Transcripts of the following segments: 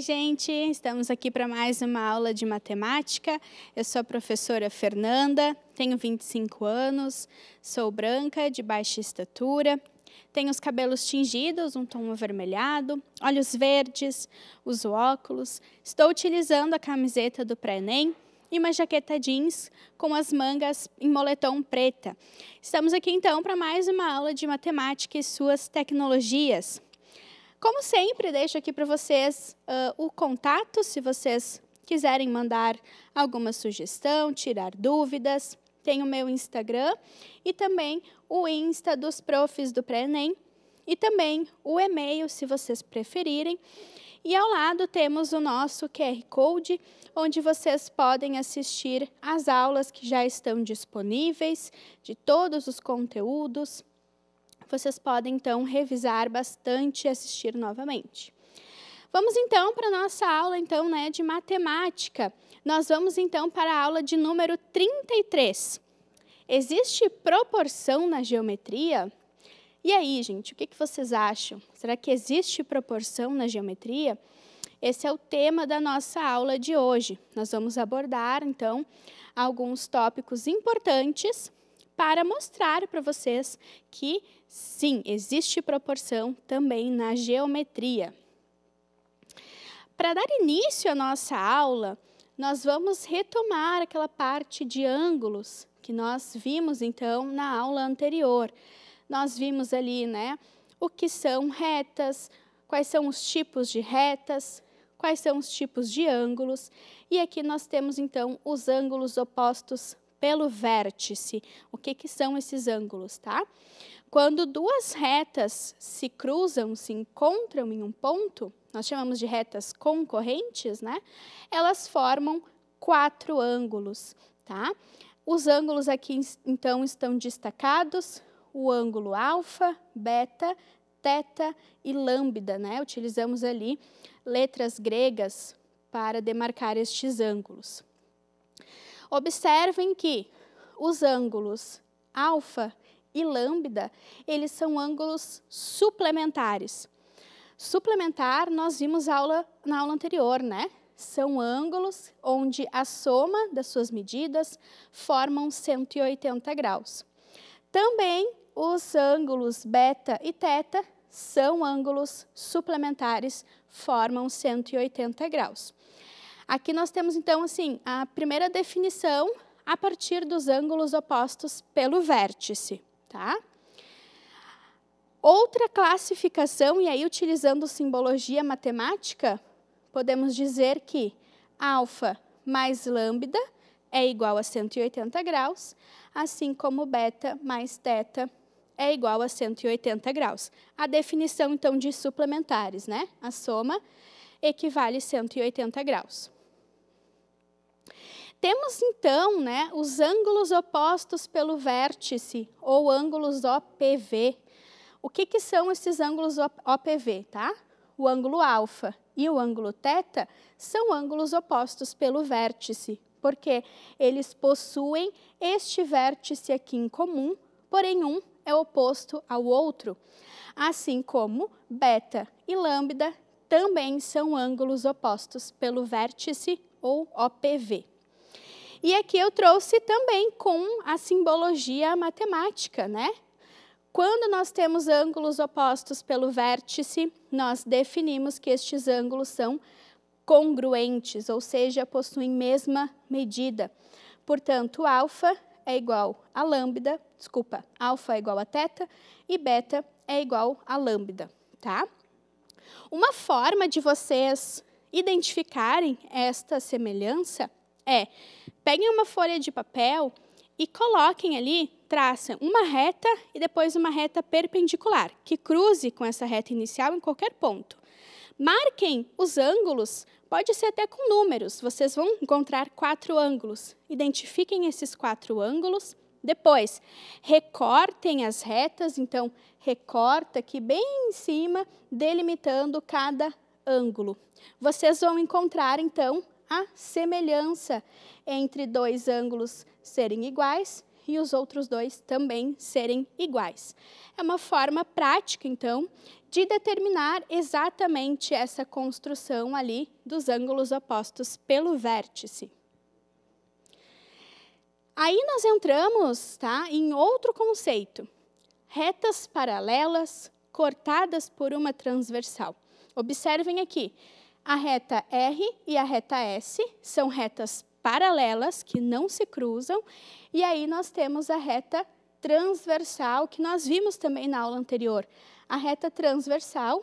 Oi, gente! Estamos aqui para mais uma aula de matemática. Eu sou a professora Fernanda, tenho 25 anos, sou branca, de baixa estatura, tenho os cabelos tingidos, um tom avermelhado, olhos verdes, uso óculos, estou utilizando a camiseta do pré-ENEM e uma jaqueta jeans com as mangas em moletom preta. Estamos aqui então para mais uma aula de matemática e suas tecnologias. Como sempre, deixo aqui para vocês uh, o contato, se vocês quiserem mandar alguma sugestão, tirar dúvidas. Tem o meu Instagram e também o Insta dos profs do pré-ENEM e também o e-mail, se vocês preferirem. E ao lado temos o nosso QR Code, onde vocês podem assistir às aulas que já estão disponíveis, de todos os conteúdos, vocês podem então revisar bastante e assistir novamente. Vamos então para a nossa aula então, né, de matemática. Nós vamos então para a aula de número 33. Existe proporção na geometria? E aí, gente, o que, que vocês acham? Será que existe proporção na geometria? Esse é o tema da nossa aula de hoje. Nós vamos abordar, então, alguns tópicos importantes para mostrar para vocês que Sim, existe proporção também na geometria. Para dar início à nossa aula, nós vamos retomar aquela parte de ângulos que nós vimos então na aula anterior. Nós vimos ali, né, o que são retas, quais são os tipos de retas, quais são os tipos de ângulos, e aqui nós temos então os ângulos opostos pelo vértice. O que que são esses ângulos, tá? Quando duas retas se cruzam, se encontram em um ponto, nós chamamos de retas concorrentes, né? Elas formam quatro ângulos, tá? Os ângulos aqui então estão destacados: o ângulo alfa, beta, teta e lambda, né? Utilizamos ali letras gregas para demarcar estes ângulos. Observem que os ângulos alfa e lambda, eles são ângulos suplementares. Suplementar, nós vimos aula, na aula anterior, né? São ângulos onde a soma das suas medidas formam 180 graus. Também os ângulos beta e teta são ângulos suplementares, formam 180 graus. Aqui nós temos, então, assim, a primeira definição a partir dos ângulos opostos pelo vértice. Tá? Outra classificação, e aí utilizando simbologia matemática, podemos dizer que alfa mais lambda é igual a 180 graus, assim como beta mais teta é igual a 180 graus. A definição, então, de suplementares, né? A soma equivale a 180 graus. Temos então né, os ângulos opostos pelo vértice, ou ângulos OPV. O que, que são esses ângulos OPV? Tá? O ângulo alfa e o ângulo θ são ângulos opostos pelo vértice, porque eles possuem este vértice aqui em comum, porém um é oposto ao outro. Assim como beta e lambda também são ângulos opostos pelo vértice ou OPV. E aqui eu trouxe também com a simbologia matemática, né? Quando nós temos ângulos opostos pelo vértice, nós definimos que estes ângulos são congruentes, ou seja, possuem mesma medida. Portanto, alfa é igual a lambda, desculpa, alfa é igual a teta e beta é igual a lambda, tá? Uma forma de vocês identificarem esta semelhança é peguem uma folha de papel e coloquem ali, traçam uma reta e depois uma reta perpendicular, que cruze com essa reta inicial em qualquer ponto. Marquem os ângulos, pode ser até com números, vocês vão encontrar quatro ângulos. Identifiquem esses quatro ângulos. Depois, recortem as retas, então recorta aqui bem em cima, delimitando cada ângulo. Vocês vão encontrar, então, a semelhança entre dois ângulos serem iguais e os outros dois também serem iguais. É uma forma prática, então, de determinar exatamente essa construção ali dos ângulos opostos pelo vértice. Aí nós entramos tá, em outro conceito. Retas paralelas cortadas por uma transversal. Observem aqui, a reta R e a reta S são retas paralelas que não se cruzam. E aí nós temos a reta transversal, que nós vimos também na aula anterior. A reta transversal,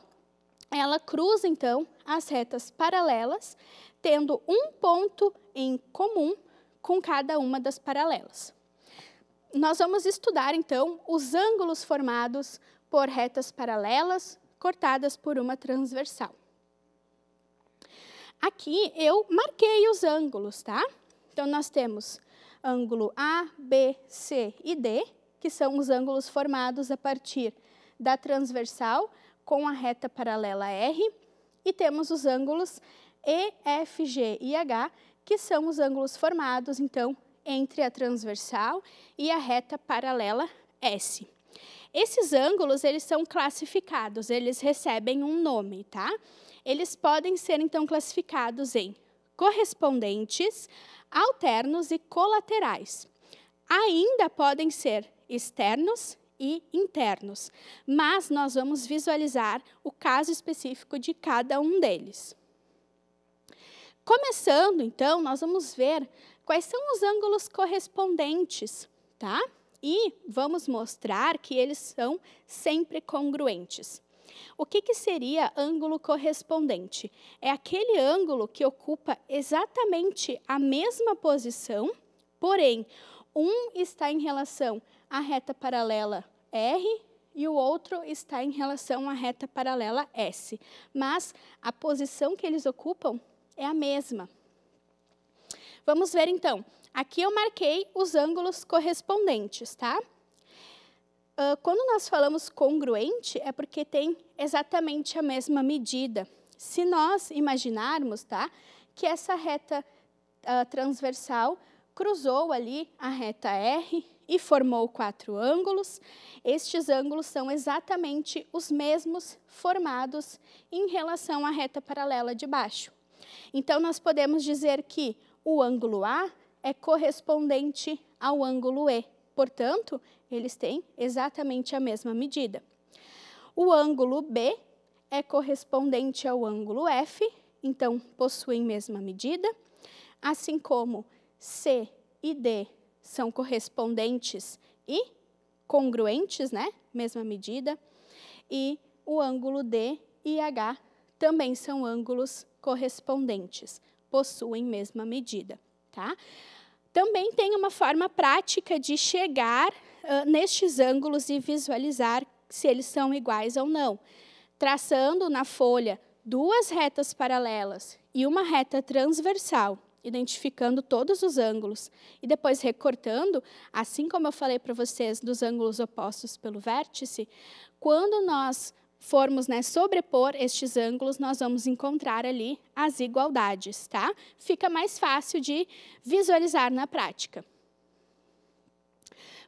ela cruza, então, as retas paralelas, tendo um ponto em comum com cada uma das paralelas. Nós vamos estudar, então, os ângulos formados por retas paralelas cortadas por uma transversal. Aqui eu marquei os ângulos, tá? Então nós temos ângulo A, B, C e D, que são os ângulos formados a partir da transversal com a reta paralela R, e temos os ângulos E, F, G e H, que são os ângulos formados, então, entre a transversal e a reta paralela S. Esses ângulos, eles são classificados, eles recebem um nome, tá? Eles podem ser, então, classificados em correspondentes, alternos e colaterais. Ainda podem ser externos e internos, mas nós vamos visualizar o caso específico de cada um deles. Começando, então, nós vamos ver quais são os ângulos correspondentes, tá? E vamos mostrar que eles são sempre congruentes. O que, que, seria ângulo correspondente? É aquele ângulo que ocupa exatamente a mesma posição, porém, um está em relação à reta paralela R e o outro está em relação à reta paralela S. Mas a posição que eles ocupam é a mesma. Vamos ver então Aqui eu marquei os ângulos correspondentes, tá? Ah, quando nós falamos congruente, é porque tem exatamente a mesma medida. Se nós imaginarmos, tá, que essa reta uh, transversal cruzou ali a reta R e formou quatro ângulos. Estes ângulos são exatamente os mesmos formados em relação à reta paralela de baixo. Então, nós podemos dizer que o ângulo A é correspondente ao ângulo E. Portanto, eles têm exatamente a mesma medida. O ângulo B é correspondente ao ângulo F, então possuem mesma medida, assim como C e D são correspondentes e congruentes, né? Mesma medida. E o ângulo D e H também são ângulos correspondentes, possuem mesma medida, tá? Também tem uma forma prática de chegar uh, nestes ângulos e visualizar se eles são iguais ou não, traçando na folha duas retas paralelas e uma reta transversal, identificando todos os ângulos, e depois recortando, assim como eu falei para vocês dos ângulos opostos pelo vértice, quando nós formos né, sobrepor estes ângulos, nós vamos encontrar ali as igualdades, tá? Fica mais fácil de visualizar na prática.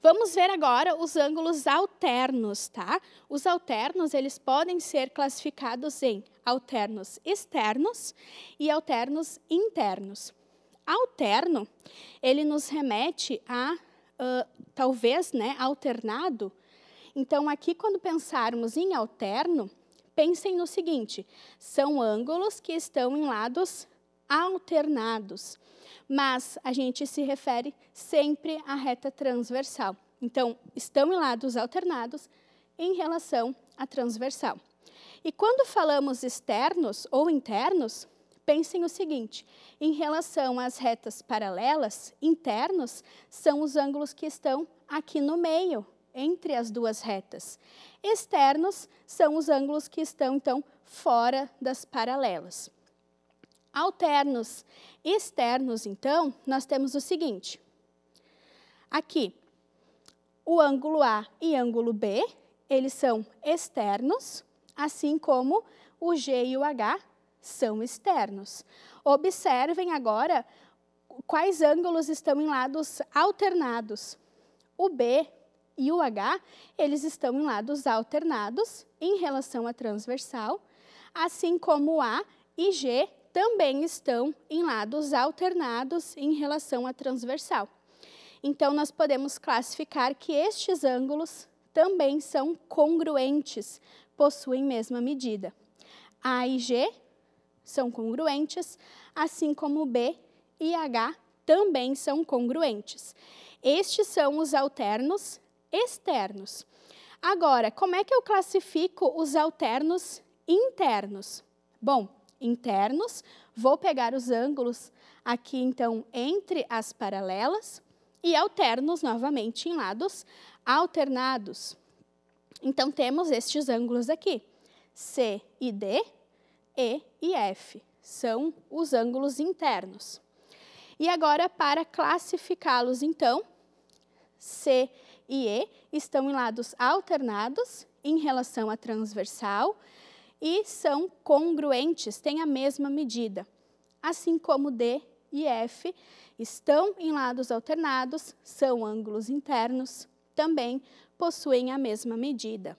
Vamos ver agora os ângulos alternos, tá? Os alternos, eles podem ser classificados em alternos externos e alternos internos. Alterno, ele nos remete a, uh, talvez, né, alternado, então, aqui, quando pensarmos em alterno, pensem no seguinte: são ângulos que estão em lados alternados, mas a gente se refere sempre à reta transversal. Então, estão em lados alternados em relação à transversal. E quando falamos externos ou internos, pensem o seguinte: em relação às retas paralelas, internos são os ângulos que estão aqui no meio entre as duas retas. Externos são os ângulos que estão, então, fora das paralelas. Alternos externos, então, nós temos o seguinte. Aqui, o ângulo A e ângulo B, eles são externos, assim como o G e o H são externos. Observem agora quais ângulos estão em lados alternados. O B, e o H, eles estão em lados alternados em relação à transversal, assim como A e G também estão em lados alternados em relação à transversal. Então, nós podemos classificar que estes ângulos também são congruentes, possuem mesma medida. A e G são congruentes, assim como B e H também são congruentes. Estes são os alternos externos. Agora, como é que eu classifico os alternos internos? Bom, internos, vou pegar os ângulos aqui então entre as paralelas e alternos novamente em lados alternados. Então temos estes ângulos aqui, C e D, E e F, são os ângulos internos. E agora para classificá-los então, C e e E estão em lados alternados em relação à transversal e são congruentes, têm a mesma medida. Assim como D e F estão em lados alternados, são ângulos internos, também possuem a mesma medida.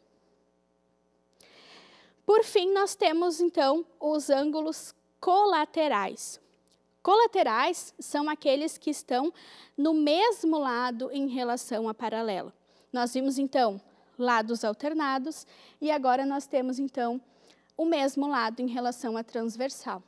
Por fim, nós temos então os ângulos colaterais. Colaterais são aqueles que estão no mesmo lado em relação a paralelo. Nós vimos então lados alternados e agora nós temos então o mesmo lado em relação a transversal.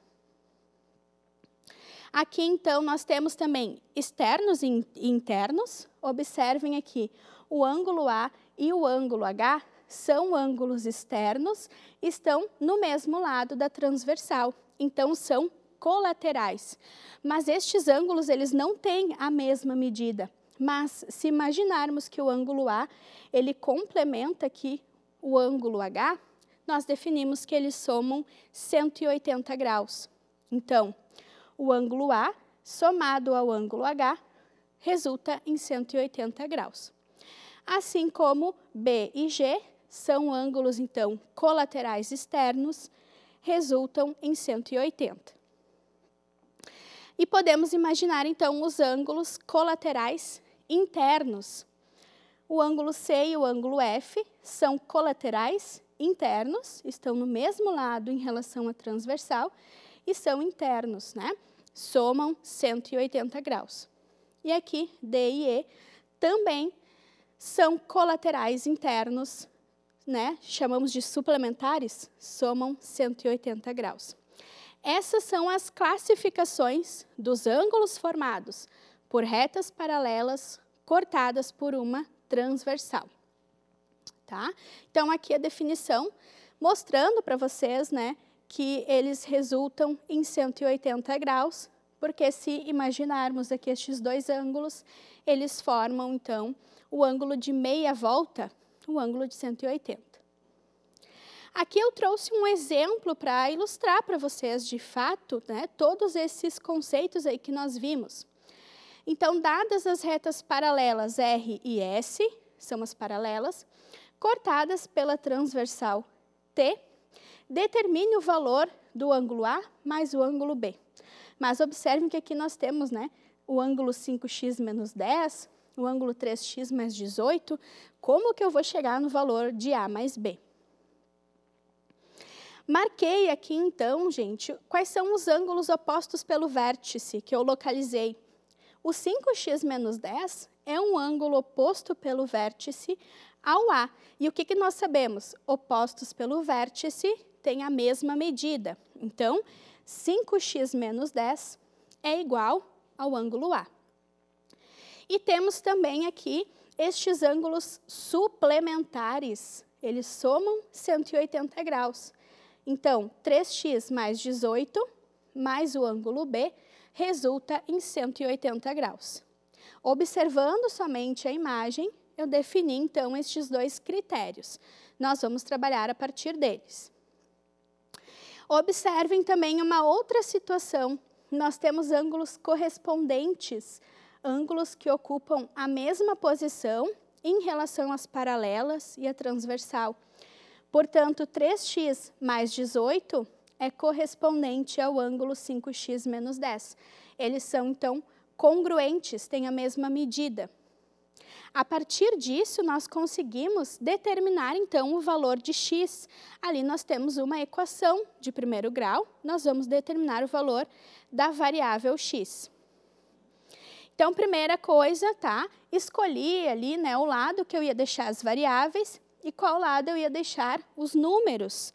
Aqui então nós temos também externos e internos. Observem aqui, o ângulo A e o ângulo H são ângulos externos, estão no mesmo lado da transversal, então são colaterais. Mas estes ângulos eles não têm a mesma medida. Mas se imaginarmos que o ângulo A ele complementa aqui o ângulo H, nós definimos que eles somam 180 graus. Então, o ângulo A somado ao ângulo H resulta em 180 graus. Assim como B e G são ângulos, então, colaterais externos, resultam em 180. E podemos imaginar, então, os ângulos colaterais internos. O ângulo C e o ângulo F são colaterais internos, estão no mesmo lado em relação à transversal, e são internos, né? Somam 180 graus. E aqui, D e E também são colaterais internos, né? Chamamos de suplementares, somam 180 graus. Essas são as classificações dos ângulos formados por retas paralelas cortadas por uma transversal. Tá? Então, aqui a definição, mostrando para vocês né, que eles resultam em 180 graus, porque se imaginarmos aqui estes dois ângulos, eles formam, então, o ângulo de meia volta, o ângulo de 180. Aqui eu trouxe um exemplo para ilustrar para vocês, de fato, né, todos esses conceitos aí que nós vimos. Então, dadas as retas paralelas R e S, são as paralelas, cortadas pela transversal T, determine o valor do ângulo A mais o ângulo B. Mas observem que aqui nós temos né, o ângulo 5x menos 10, o ângulo 3x mais 18. Como que eu vou chegar no valor de A mais B? Marquei aqui então, gente, quais são os ângulos opostos pelo vértice que eu localizei. O 5x menos 10 é um ângulo oposto pelo vértice ao A. E o que, que nós sabemos? Opostos pelo vértice têm a mesma medida. Então, 5x menos 10 é igual ao ângulo A. E temos também aqui estes ângulos suplementares. Eles somam 180 graus. Então, 3x mais 18 mais o ângulo B resulta em 180 graus. Observando somente a imagem, eu defini então estes dois critérios. Nós vamos trabalhar a partir deles. Observem também uma outra situação. Nós temos ângulos correspondentes, ângulos que ocupam a mesma posição em relação às paralelas e à transversal. Portanto, 3x mais 18 é correspondente ao ângulo 5x menos 10. Eles são, então, congruentes, têm a mesma medida. A partir disso, nós conseguimos determinar, então, o valor de x. Ali nós temos uma equação de primeiro grau, nós vamos determinar o valor da variável x. Então, primeira coisa, tá? Escolhi ali, né, o lado que eu ia deixar as variáveis, e qual lado eu ia deixar os números.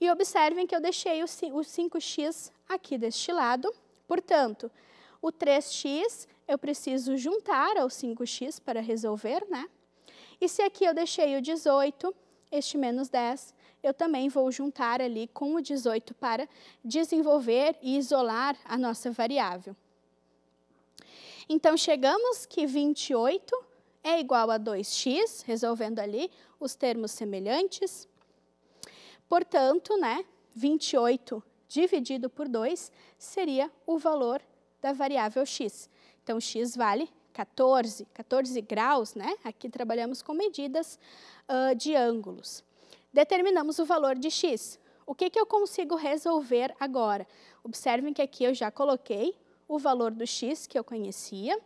E observem que eu deixei o 5x aqui deste lado, portanto, o 3x eu preciso juntar ao 5x para resolver, né? E se aqui eu deixei o 18, este menos 10, eu também vou juntar ali com o 18 para desenvolver e isolar a nossa variável. Então, chegamos que 28 é igual a 2x, resolvendo ali os termos semelhantes. Portanto, né, 28 dividido por 2 seria o valor da variável x. Então, x vale 14, 14 graus, né? Aqui trabalhamos com medidas uh, de ângulos. Determinamos o valor de x. O que, que eu consigo resolver agora? Observem que aqui eu já coloquei o valor do x que eu conhecia.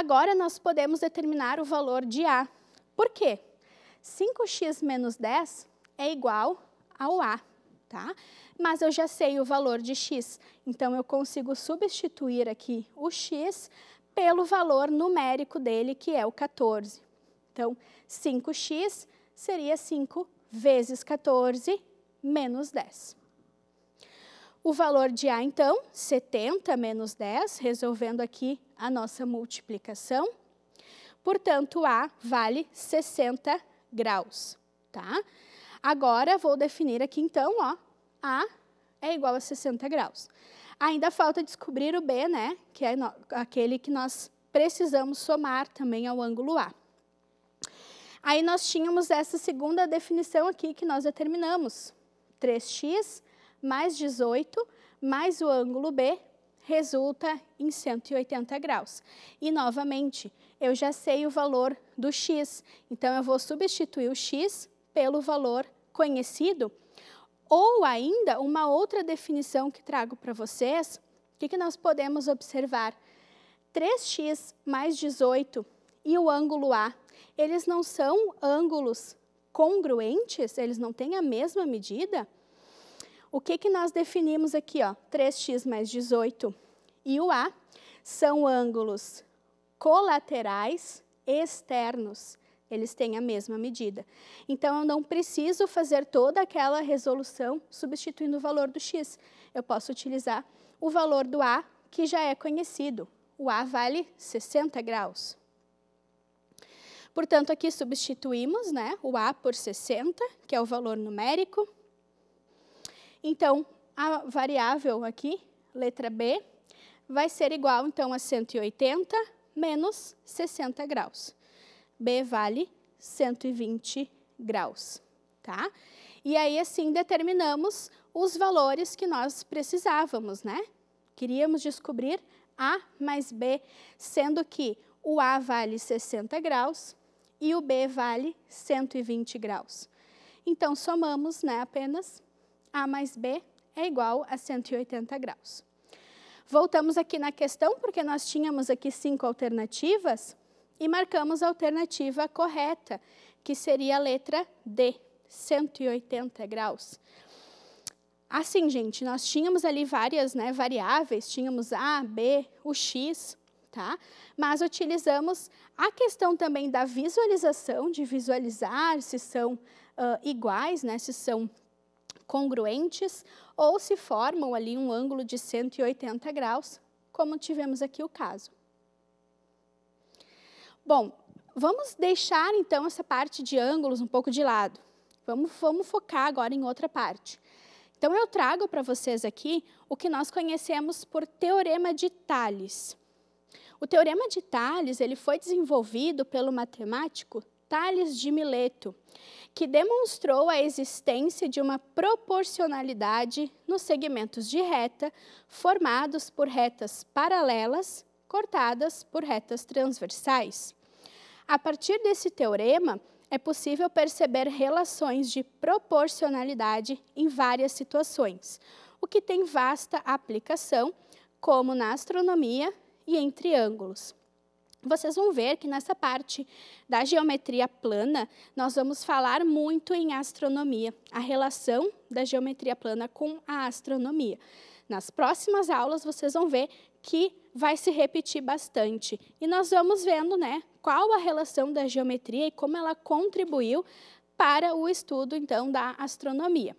Agora nós podemos determinar o valor de A. Por quê? 5x menos 10 é igual ao A, tá? Mas eu já sei o valor de x, então eu consigo substituir aqui o x pelo valor numérico dele, que é o 14. Então, 5x seria 5 vezes 14 menos 10. O valor de A, então, 70 menos 10, resolvendo aqui a nossa multiplicação. Portanto, A vale 60 graus, tá? Agora, vou definir aqui, então, ó, A é igual a 60 graus. Ainda falta descobrir o B, né? Que é aquele que nós precisamos somar também ao ângulo A. Aí nós tínhamos essa segunda definição aqui que nós determinamos. 3x mais 18 mais o ângulo B resulta em 180 graus. E novamente, eu já sei o valor do x, então eu vou substituir o x pelo valor conhecido. Ou ainda, uma outra definição que trago para vocês, o que, que nós podemos observar? 3x mais 18 e o ângulo A, eles não são ângulos congruentes? Eles não têm a mesma medida? O que, que nós definimos aqui? Ó? 3x mais 18 e o A são ângulos colaterais externos. Eles têm a mesma medida. Então, eu não preciso fazer toda aquela resolução substituindo o valor do x. Eu posso utilizar o valor do A, que já é conhecido. O A vale 60 graus. Portanto, aqui substituímos né, o A por 60, que é o valor numérico. Então, a variável aqui, letra B, vai ser igual então a 180 menos 60 graus. B vale 120 graus, tá? E aí assim determinamos os valores que nós precisávamos, né? Queríamos descobrir A mais B, sendo que o A vale 60 graus e o B vale 120 graus. Então somamos, né, apenas a mais B é igual a 180 graus. Voltamos aqui na questão, porque nós tínhamos aqui cinco alternativas e marcamos a alternativa correta, que seria a letra D, 180 graus. Assim, gente, nós tínhamos ali várias né, variáveis, tínhamos A, B, o X, tá? Mas utilizamos a questão também da visualização, de visualizar se são uh, iguais, né, se são congruentes ou se formam ali um ângulo de 180 graus, como tivemos aqui o caso. Bom, vamos deixar então essa parte de ângulos um pouco de lado. Vamos, vamos focar agora em outra parte. Então, eu trago para vocês aqui o que nós conhecemos por Teorema de Thales. O Teorema de Thales ele foi desenvolvido pelo matemático Thales de Mileto que demonstrou a existência de uma proporcionalidade nos segmentos de reta formados por retas paralelas cortadas por retas transversais. A partir desse teorema, é possível perceber relações de proporcionalidade em várias situações, o que tem vasta aplicação, como na astronomia e em triângulos. Vocês vão ver que nessa parte da geometria plana, nós vamos falar muito em astronomia, a relação da geometria plana com a astronomia. Nas próximas aulas, vocês vão ver que vai se repetir bastante. E nós vamos vendo né, qual a relação da geometria e como ela contribuiu para o estudo, então, da astronomia.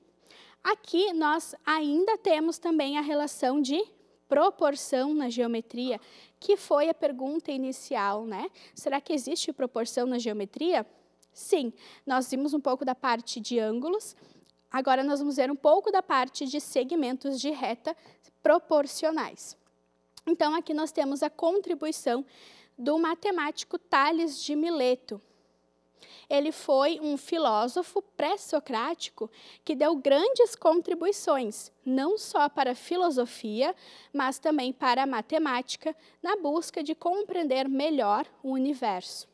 Aqui nós ainda temos também a relação de proporção na geometria, que foi a pergunta inicial, né? Será que existe proporção na geometria? Sim, nós vimos um pouco da parte de ângulos, agora nós vamos ver um pouco da parte de segmentos de reta proporcionais. Então, aqui nós temos a contribuição do matemático Tales de Mileto, ele foi um filósofo pré-socrático que deu grandes contribuições, não só para a filosofia, mas também para a matemática, na busca de compreender melhor o universo.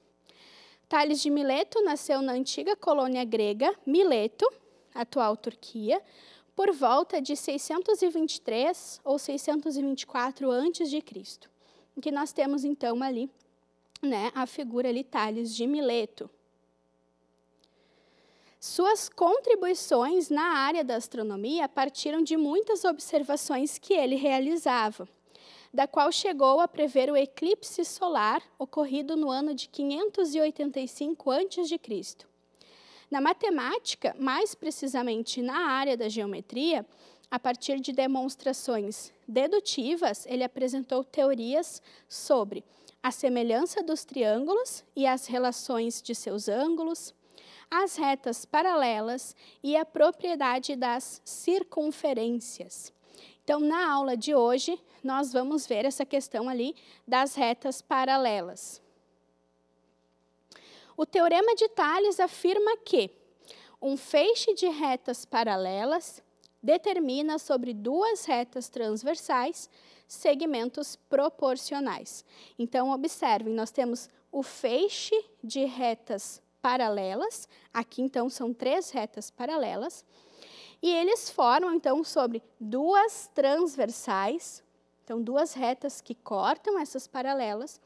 Tales de Mileto nasceu na antiga colônia grega Mileto, atual Turquia, por volta de 623 ou 624 a.C., que nós temos então ali né, a figura ali Tales de Mileto. Suas contribuições na área da astronomia partiram de muitas observações que ele realizava, da qual chegou a prever o eclipse solar ocorrido no ano de 585 a.C. Na matemática, mais precisamente na área da geometria, a partir de demonstrações dedutivas, ele apresentou teorias sobre a semelhança dos triângulos e as relações de seus ângulos, as retas paralelas e a propriedade das circunferências. Então, na aula de hoje, nós vamos ver essa questão ali das retas paralelas. O teorema de Tales afirma que um feixe de retas paralelas determina sobre duas retas transversais segmentos proporcionais. Então, observem, nós temos o feixe de retas paralelas. Aqui, então, são três retas paralelas. E eles formam, então, sobre duas transversais, então, duas retas que cortam essas paralelas,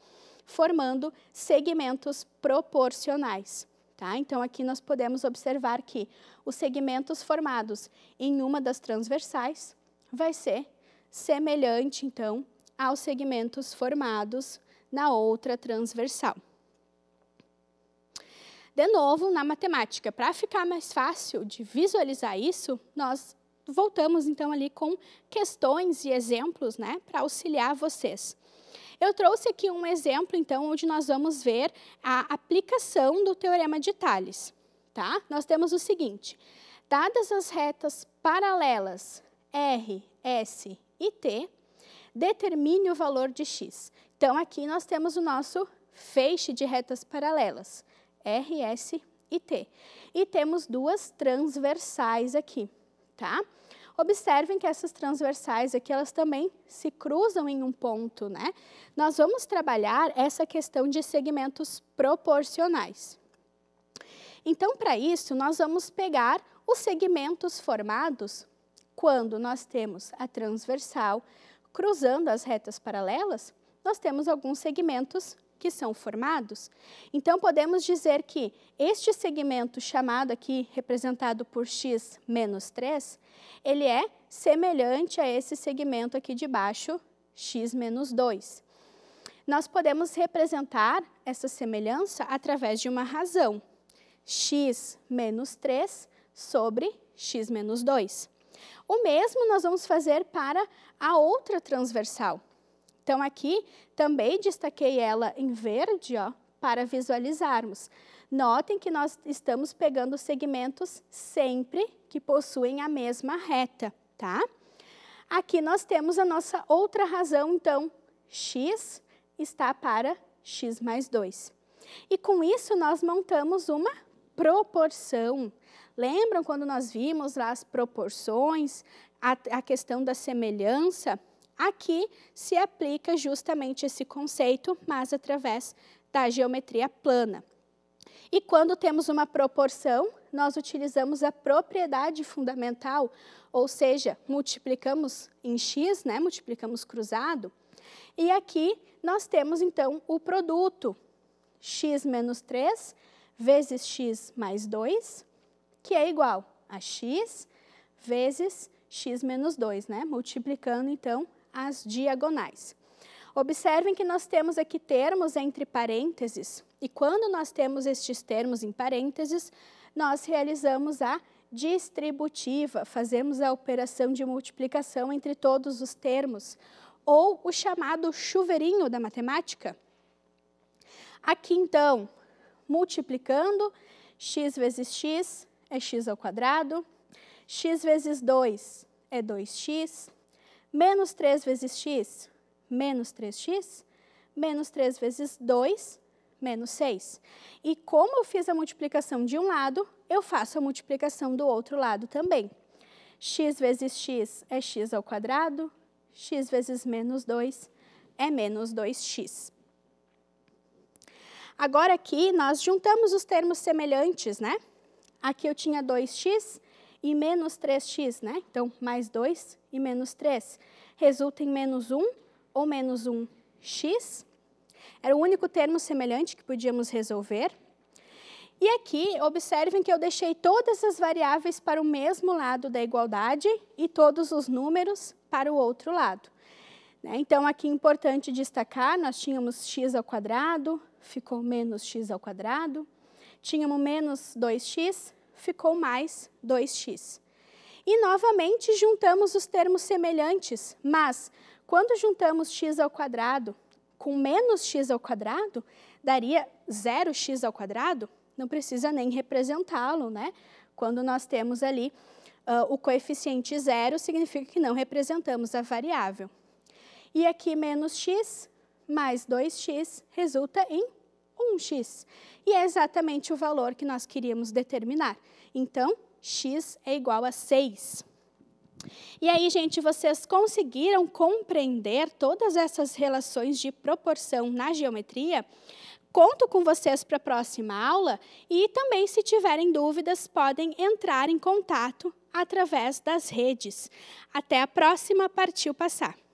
formando segmentos proporcionais. Tá? Então, aqui nós podemos observar que os segmentos formados em uma das transversais vai ser semelhante, então, aos segmentos formados na outra transversal. De novo, na matemática, para ficar mais fácil de visualizar isso, nós voltamos então ali com questões e exemplos, né, para auxiliar vocês. Eu trouxe aqui um exemplo, então, onde nós vamos ver a aplicação do teorema de Tales, Tá? Nós temos o seguinte, dadas as retas paralelas R, S e T, determine o valor de x. Então, aqui nós temos o nosso feixe de retas paralelas. S e T. E temos duas transversais aqui, tá? Observem que essas transversais aqui, elas também se cruzam em um ponto, né? Nós vamos trabalhar essa questão de segmentos proporcionais. Então, para isso, nós vamos pegar os segmentos formados quando nós temos a transversal cruzando as retas paralelas, nós temos alguns segmentos que são formados. Então, podemos dizer que este segmento chamado aqui, representado por x menos 3, ele é semelhante a esse segmento aqui de baixo, x menos 2. Nós podemos representar essa semelhança através de uma razão, x menos 3 sobre x menos 2. O mesmo nós vamos fazer para a outra transversal. Então, aqui também destaquei ela em verde, ó, para visualizarmos. Notem que nós estamos pegando segmentos sempre que possuem a mesma reta, tá? Aqui nós temos a nossa outra razão, então, x está para x mais 2. E com isso nós montamos uma proporção. Lembram quando nós vimos lá as proporções, a, a questão da semelhança? Aqui se aplica justamente esse conceito, mas através da geometria plana. E quando temos uma proporção, nós utilizamos a propriedade fundamental, ou seja, multiplicamos em x, né, multiplicamos cruzado, e aqui nós temos então o produto x menos 3 vezes x mais 2, que é igual a x vezes x menos 2, né? multiplicando então as diagonais. Observem que nós temos aqui termos entre parênteses, e quando nós temos estes termos em parênteses, nós realizamos a distributiva, fazemos a operação de multiplicação entre todos os termos, ou o chamado chuveirinho da matemática. Aqui, então, multiplicando, x vezes x é x ao quadrado, x vezes 2 é 2x, Menos 3 vezes x, menos 3x, menos 3 vezes 2, menos 6. E como eu fiz a multiplicação de um lado, eu faço a multiplicação do outro lado também. x vezes x é x ao quadrado, x vezes menos 2 é menos 2x. Agora aqui nós juntamos os termos semelhantes, né? Aqui eu tinha 2x e menos 3x, né? Então, mais 2 e menos 3. Resulta em menos 1 ou menos 1x. Era o único termo semelhante que podíamos resolver. E aqui, observem que eu deixei todas as variáveis para o mesmo lado da igualdade e todos os números para o outro lado. Né? Então, aqui é importante destacar, nós tínhamos x ao quadrado, ficou menos x ao quadrado. Tínhamos menos 2x, ficou mais 2x. E novamente juntamos os termos semelhantes, mas quando juntamos x ao quadrado com menos x ao quadrado, daria 0x ao quadrado, não precisa nem representá-lo, né? Quando nós temos ali uh, o coeficiente zero, significa que não representamos a variável. E aqui menos x mais 2x resulta em um x. E é exatamente o valor que nós queríamos determinar. Então, x é igual a 6. E aí, gente, vocês conseguiram compreender todas essas relações de proporção na geometria? Conto com vocês para a próxima aula e também, se tiverem dúvidas, podem entrar em contato através das redes. Até a próxima, partiu passar!